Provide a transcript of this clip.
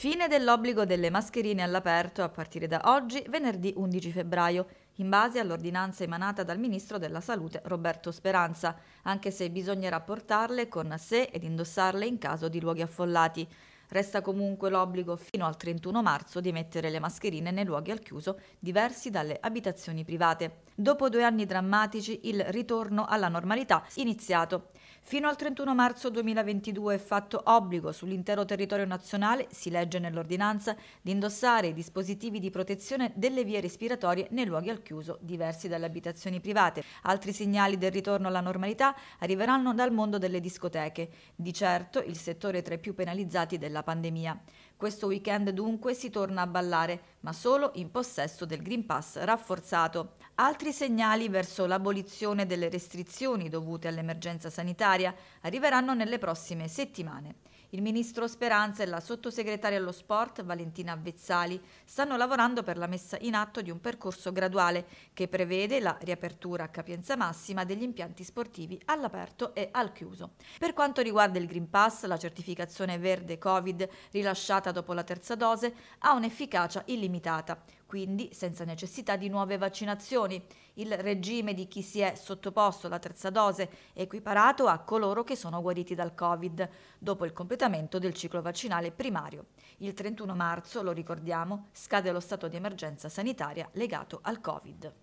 Fine dell'obbligo delle mascherine all'aperto a partire da oggi, venerdì 11 febbraio, in base all'ordinanza emanata dal Ministro della Salute Roberto Speranza, anche se bisognerà portarle con sé ed indossarle in caso di luoghi affollati. Resta comunque l'obbligo fino al 31 marzo di mettere le mascherine nei luoghi al chiuso diversi dalle abitazioni private. Dopo due anni drammatici, il ritorno alla normalità è iniziato. Fino al 31 marzo 2022 è fatto obbligo sull'intero territorio nazionale, si legge nell'ordinanza, di indossare i dispositivi di protezione delle vie respiratorie nei luoghi al chiuso diversi dalle abitazioni private. Altri segnali del ritorno alla normalità arriveranno dal mondo delle discoteche. Di certo il settore tra i più penalizzati della pandemia. Questo weekend dunque si torna a ballare, ma solo in possesso del Green Pass rafforzato. Altri segnali verso l'abolizione delle restrizioni dovute all'emergenza sanitaria arriveranno nelle prossime settimane. Il ministro Speranza e la sottosegretaria allo sport Valentina Vezzali stanno lavorando per la messa in atto di un percorso graduale che prevede la riapertura a capienza massima degli impianti sportivi all'aperto e al chiuso. Per quanto riguarda il Green Pass, la certificazione verde Covid rilasciata data dopo la terza dose ha un'efficacia illimitata, quindi senza necessità di nuove vaccinazioni. Il regime di chi si è sottoposto alla terza dose è equiparato a coloro che sono guariti dal Covid, dopo il completamento del ciclo vaccinale primario. Il 31 marzo, lo ricordiamo, scade lo stato di emergenza sanitaria legato al Covid.